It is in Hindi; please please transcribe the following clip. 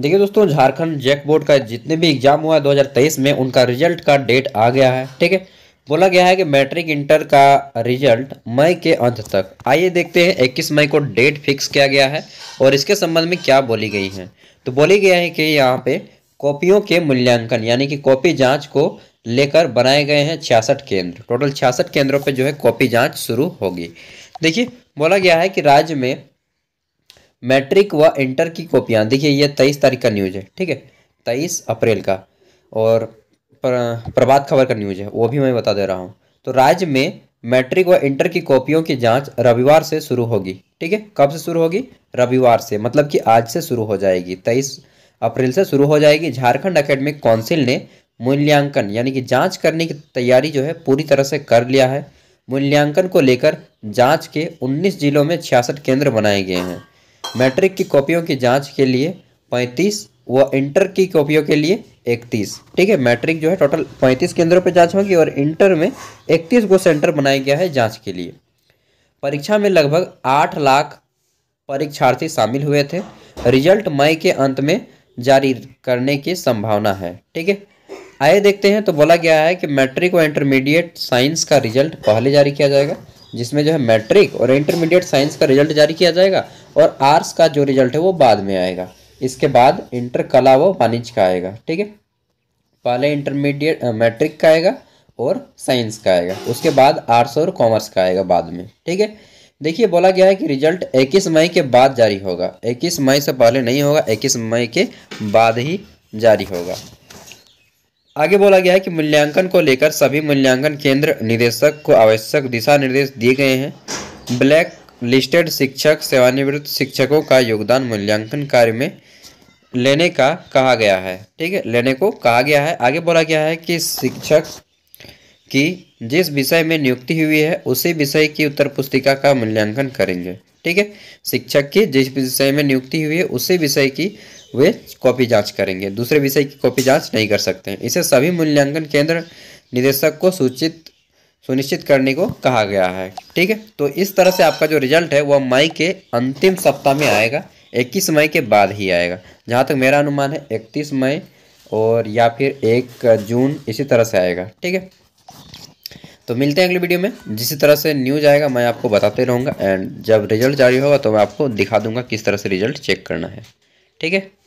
देखिए दोस्तों झारखंड जैक बोर्ड का जितने भी एग्जाम हुआ है 2023 में उनका रिजल्ट का डेट आ गया है ठीक है बोला गया है कि मैट्रिक इंटर का रिजल्ट मई के अंत तक आइए देखते हैं 21 मई को डेट फिक्स किया गया है और इसके संबंध में क्या बोली गई है तो बोली गया है कि यहाँ पे कॉपियों के मूल्यांकन यानी कि कॉपी जांच को लेकर बनाए गए हैं छियासठ केंद्र टोटल छियासठ केंद्रों पे जो है कॉपी जांच शुरू होगी देखिए बोला गया है कि राज्य में मैट्रिक व इंटर की कॉपियाँ देखिए ये तेईस तारीख का न्यूज़ है ठीक है तेईस अप्रैल का और प्रभात खबर का न्यूज़ है वो भी मैं बता दे रहा हूँ तो राज्य में मैट्रिक व इंटर की कॉपियों की जांच रविवार से शुरू होगी ठीक है कब से शुरू होगी रविवार से मतलब कि आज से शुरू हो जाएगी तेईस अप्रैल से शुरू हो जाएगी झारखंड अकेडमिक काउंसिल ने मूल्यांकन यानी कि जांच करने की तैयारी जो है पूरी तरह से कर लिया है मूल्यांकन को लेकर जाँच के उन्नीस जिलों में छियासठ केंद्र बनाए गए हैं मैट्रिक की कॉपियों की जांच के लिए पैंतीस व इंटर की कॉपियों के लिए इकतीस ठीक है मैट्रिक जो है टोटल पैंतीस केंद्रों पर जांच होगी और इंटर में इकतीस को सेंटर बनाया गया है जांच के लिए परीक्षा में लगभग आठ लाख परीक्षार्थी शामिल हुए थे रिजल्ट मई के अंत में जारी करने की संभावना है ठीक है आए देखते हैं तो बोला गया है कि मैट्रिक और इंटरमीडिएट साइंस का रिजल्ट पहले जारी किया जाएगा जिसमें जो है मैट्रिक और इंटरमीडिएट साइंस का रिजल्ट जारी किया जाएगा और आर्ट्स का जो रिजल्ट है वो बाद में आएगा इसके बाद इंटर कला व वाणिज्य का आएगा ठीक है पहले इंटरमीडिएट मैट्रिक का आएगा और साइंस का आएगा उसके बाद आर्ट्स और कॉमर्स का आएगा बाद में ठीक है देखिए बोला गया है कि रिजल्ट 21 मई के बाद जारी होगा 21 मई से पहले नहीं होगा 21 मई के बाद ही जारी होगा आगे बोला गया है कि मूल्यांकन को लेकर सभी मूल्यांकन केंद्र निदेशक को आवश्यक दिशा निर्देश दिए गए हैं ब्लैक लिस्टेड शिक्षक सेवानिवृत्त शिक्षकों का योगदान मूल्यांकन कार्य में लेने का कहा गया है ठीक है लेने को कहा गया है आगे बोला गया है कि शिक्षक की जिस विषय में नियुक्ति हुई है उसी विषय की उत्तर पुस्तिका का मूल्यांकन करेंगे ठीक है शिक्षक की जिस विषय में नियुक्ति हुई है उसी विषय की वे कॉपी जांच करेंगे दूसरे विषय की कॉपी जांच नहीं कर सकते हैं इसे सभी मूल्यांकन केंद्र निदेशक को सूचित सुनिश्चित करने को कहा गया है ठीक है तो इस तरह से आपका जो रिजल्ट है वह मई के अंतिम सप्ताह में आएगा 21 मई के बाद ही आएगा जहाँ तक मेरा अनुमान है 31 मई और या फिर 1 जून इसी तरह से आएगा ठीक है तो मिलते हैं अगले वीडियो में जिस तरह से न्यूज आएगा मैं आपको बताते रहूँगा एंड जब रिजल्ट जारी होगा तो मैं आपको दिखा दूंगा किस तरह से रिजल्ट चेक करना है ठीक है